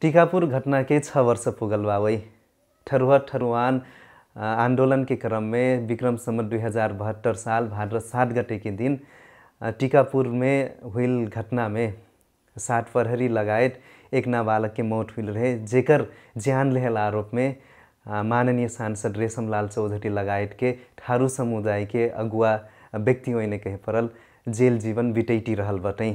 टीकापुर घटना के छ वर्ष पुगल ठरुआन आंदोलन के क्रम में विक्रम सम्म दुई हजार बहत्तर साल भाद्र सात गटे के दिन टीकापुर में हुई घटना में सात प्रहरी लगायत एक बालक के मौत हुई रहे जेकर जान लहल आरोप में माननीय सांसद रेशमलाल चौधरी लगायत के ठारू समुदाय के अगुआ व्यक्ति होने कहे पड़ल जेल जीवन बिटैटी रहा बटें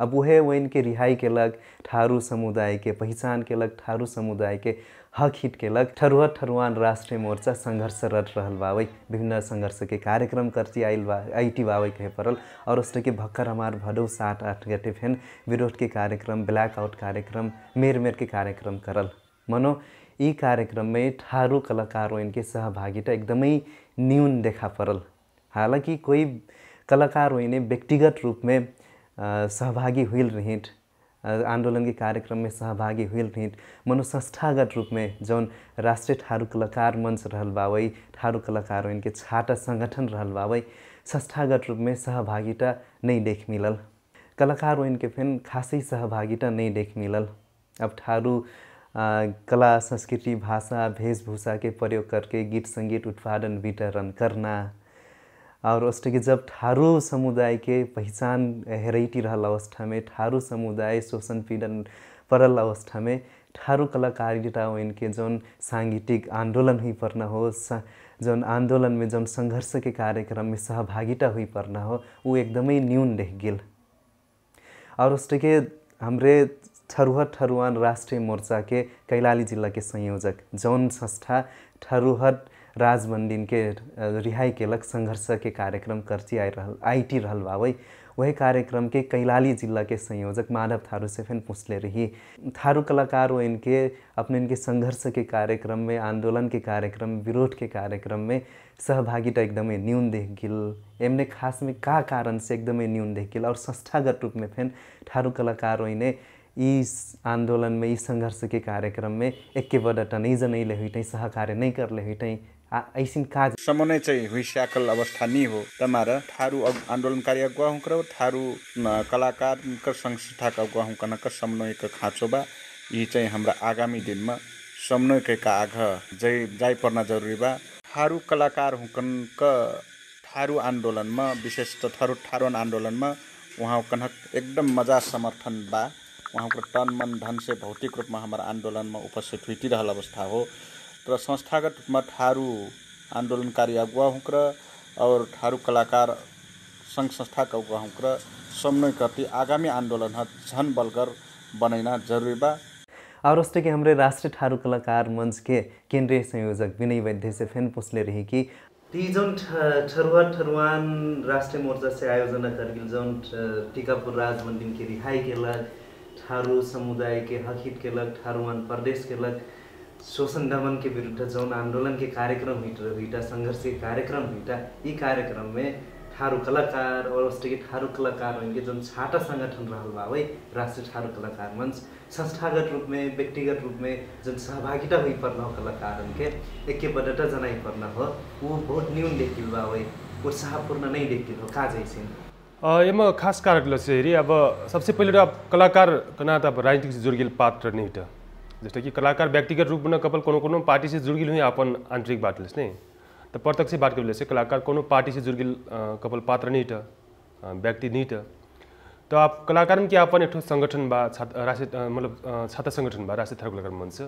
अब वह वन के रिहाई के लग ठारू समुदाय के पहचान के लग ठारू समुदाय के हक हिट के लग ठरुआ ठरुआन राष्ट्रीय मोर्चा संघर्षरत रहल बावई विभिन्न संघर्ष के कार्यक्रम करती आइल बा आईटी बाबे कहे पड़ल और उसके के भक्कर हमार भदौ सात आठ गटे फेन विरोध के कार्यक्रम ब्लैकआउट कार्यक्रम मेर मेर के कार्यक्रम करल मनो ये कार्यक्रम में ठारू कलाकारों इनके सहभागिता एकदम न्यून देखा पड़ल हालांकि कोई कलाकार इन्हें व्यक्तिगत रूप में सहभागी हुई रहिट आन्दोलन के कार्यक्रम में सहभागी हुई रहिट मनोसंस्थागत रूप में जौन राष्ट्रीय ठारू कलाकार मंच रहल बावई ठारू कलाकार इनके छाटा संगठन रहल बावई संस्थागत रूप में सहभागिता नहीं देख मिलल कलाकार इनके फिर खासी सहभागिता नहीं देख मिलल अब ठारू आ, कला संस्कृति भाषा वेशभूषा के प्रयोग करके गीत संगीत उत्पादन वितरण करना और उस जब ठारू समुदाय के पहचान हेरैटी रहल अवस्था में ठारू समुदाय शोषण पीड़न परल अवस्था में ठारू कलाकारिता इनके जौन साङ्गीतिक आन्दोलन हुई पर्ना हो जौन आंदोलन में जौन संघर्ष के कार्यक्रम में सहभागिता हुई पर्ना हो ऊ एकदमै न्यून देख गेल और उसटे के हमरे ठरुहर ठरुआन राष्ट्रीय मोर्चा के कैलाली जिला के संयोजक जौन संस्था ठरुहर राजबंदी के रिहाई केलक संघर्ष के कार्यक्रम करची आई रहल आई टी रहल बाबै वही कार्यक्रम के कैलाली जिला के संयोजक माधव थारू से फिर पूछले रही थारू कलाकार वो इनके अपने इनके संघर्ष के कार्यक्रम में आंदोलन के कार्यक्रम विरोध के कार्यक्रम में सहभागिता एकदम न्यून देख गिल एमने खास में का कारण से एकदम न्यून देख गिल और संस्थागत रूप में फिर थारू कलाकार इन्हें इस आंदोलन में इस संघर्ष के कार्यक्रम में एक के बदटा नहीं जनैले हुई सहकार्य नहीं करले हुई ऐसिन काज समन्वय चाहिँ हुइस्याकल अवस्था नि हो तमार थारू आन्दोलनकारी अगुवा हुँ थारू कलाकार संस्थाका अगुवा हुँ कनक समन्वयको खाँचो बा यी चाहिँ हाम्रा आगामी दिनमा समन्वयका आघ जै जाइ पर्न जरुरी बा थारू कलाकार हुँकनक थारू आन्दोलनमा विशेष त थारू थारोन आन्दोलनमा उहाँ कनक एकदम मजा समर्थन बा उहाँको तन मन धन से भौतिक रूपमा हाम्रो आन्दोलनमा उपस्थित हुइरहल अवस्था हो र संस्थागत रूपमा ठारू आन्दोलनकारी अगुवा हुँक्र र और ठारू कलाकार सङ्घ संस्थाका अगुवा हुँक्र र समन्वय आगामी आन्दोलन झन बलगर बनाइना जरुरी बा और अस्ट के हाम्रो राष्ट्रिय ठारू कलाकार मञ्च केन्द्रीय संयोजक विनय वैद्य से फेन पुस्ले रही कि ती जौन ठरुवा ठरुवान राष्ट्रिय मोर्चा से आयोजना करगिल जौन टिकापुर राज मन्दिर के रिहाई केलक ठारू समुदाय के केलक ठारुवान प्रदेश केलक शोषण दमन के विरुद्ध जौन आंदोलन के कार्यक्रम हिटा संघर्ष के कार्यक्रम हिटा ये कार्यक्रम में ठारू कलाकार और ठारू कलाकार होंगे जुन छाटा संगठन रहल बावे राष्ट्रीय ठारू कलाकार मंच संस्थागत रूप व्यक्तिगत रूप में सहभागिता हुई पड़ना हो कलाकार के एक बदटा जनाई पड़ना हो वो बहुत न्यून देखिल बावे उत्साहपूर्ण नै देखिल हो काज ऐसे एमा खास कारक हेरी अब सबसे पहिले कलाकार अब राजनीतिक जुर्गिल पात्र नहीं जस्तो कि कलाकार व्यक्तिगत रूपमा कपल कोनो कोनो पार्टीसँ जुड़ गेल हुँ अपन आन्तरिक बात लेस त तऽ प्रत्यक्ष बात करै कलाकार कोनो पार्टीसँग जुड़ कपाल कपल पात्र नै त व्यक्ति नै त तो आप कलाकार कि अपन एक संगठन बा छात्र राष्ट्रीय मतलब छात्र संगठन बा राष्ट्रिय थर कलाकार मंच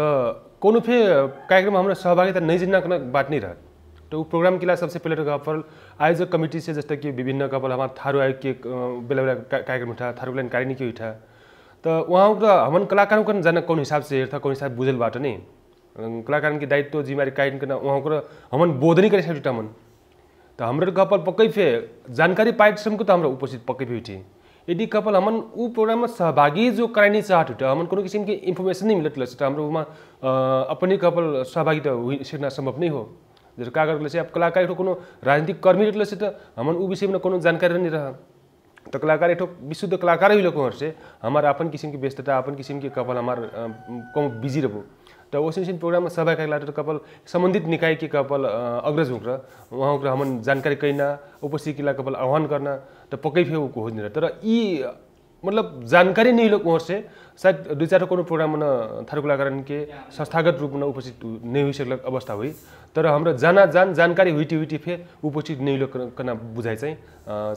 त कोनो फे कार्यक्रम हाम्रो सहभागिता नहीं बाट नै रह त ऊ प्रोग्राम किला सबसे पहिले त कपल आयोजक कमिटी से जस्तो कि विभिन्न कपल हाम्रो थारू आयोग के बेला बेला कार्यक्रम उठा थारू बेला कार्य उठा त उहाँको र हमन कलाकारको का जाना हिसाब चाहिँ हेर्थ कौन हिसाब बुझेलबाट बाट कलाकारको दायित्व जिम्मेवारी कायन उहाँको हमन बोधनी करे सकते मन त हाम्रो कपाल पक्कै फे जानकारी पाएसम्मको त हाम्रो उपस्थित पक्कै फे यदि कपाल हमन ऊ प्रोग्राममा सहभागी जो करानी चाहत उठे हमन कुनै किसिमको इन्फर्मेसन नै मिलत मिलत त हाम्रो उमा अपने कपाल सहभागी सिक्न सम्भव सम्भव नै हो जैसे चाहिँ अब कलाकारको कुनै राजनीतिक कर्मी रहेछ त हमन ऊ विषयमा कुनै जानकारी नै रह तो कलाकार एक विशुद्ध कलाकार ही लोगों से हमार अपन किसिम की व्यस्तता अपन किसिम के कपल हमारे कम बिजी रहो तो वैसे वैसे प्रोग्राम में सभा का तो कपल संबंधित निकाय के कपल अग्रज होकर वहाँ होकर हम जानकारी कहना उपस्थित किला कपल आह्वान करना तो पक्की फिर खोजने तर यी मतलब जानकारी नै लोक और सायद शायद दुई चार कोनो प्रोग्राम में थारुला कारण के संस्थागत रूपमा उपस्थित नै हुई अवस्था हो तर हाम्रो जाना जान जानकारी हुइटी हुइटी फे उपस्थित नै लोक कना बुझाइ चाहिँ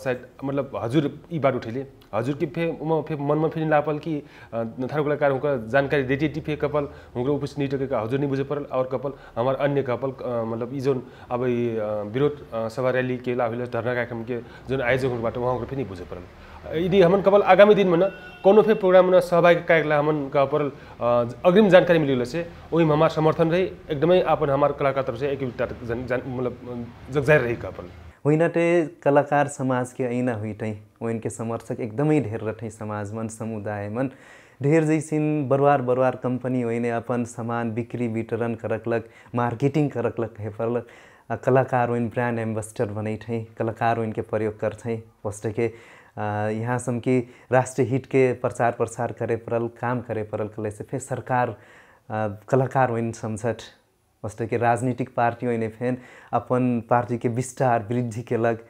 सायद मतलब हजुर यी बाटो ठेले हजुर कि फे म फे मनमा फेरि लापल कि थारू कलाकार हुनका जानकारी देती टी फे कपल हुनका उपस्थित के हजुर नै बुझे परल और कपल हाम्रो अन्य कपल मतलब यी जुन अब विरोध सभा रैली के ला धरना कार्यक्रम के जुन आयोजक उहाँहरू फेरि बुझे परल यदि हमन कपाल आगामी दिनमा न कोनो फेरि प्रोग्राममा सहभागी कार्यक्रम हाम्रो कपाल अग्रिम जानकारी मिलिल से ओहिम हाम्रो समर्थन रहे एकदमै आपन हाम्रो कलाकार तरफ से एक जान मतलब जगजाहिर रही कपल हुइनटे कलाकार समाजके ऐना हुइटै ओइनके समर्थक एकदमै ढेर मन समाजमन समुदायमन ढेर जैसिन बरुवार बरुवार कम्पनी ओइने अपन सामान बिक्री वितरण करकलक मार्केटिङ करकलक हे परलक कलाकार ओइन ब्रान्ड एम्बेसडर बनैठै कलाकार ओइनके प्रयोग करछै पोस्टके यहाँसम्म कि राष्ट्रिय हितके प्रचार प्रसार करे परल काम करे परल कलेसे फेरि सरकार कलाकार ओइन सम्झट जस्तै कि राजनीतिक पार्टी होइन फेन अपन पार्टी के विस्तार वृद्धि के लग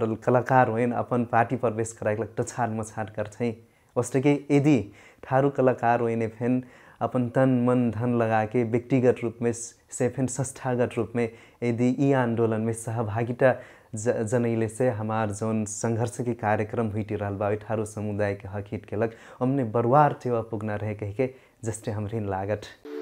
पर कलाकार होइन अपन पार्टी प्रवेश कराएक टछाड मछाड गर्छै जस्तै कि यदि थारू कलाकार होइन फेन अपन तन मन धन लगा के व्यक्तिगत रूप में से फेन संस्थागत रूप यदि यी आंदोलन सहभागिता ज जनैले से हमार जोन संघर्ष कार्यक्रम हुईटी रहल बा ठारो समुदाय के हित के लग हमने बरवार टेवा पुगना रहे कहिके जस्तै हाम्रो हमरिन लागत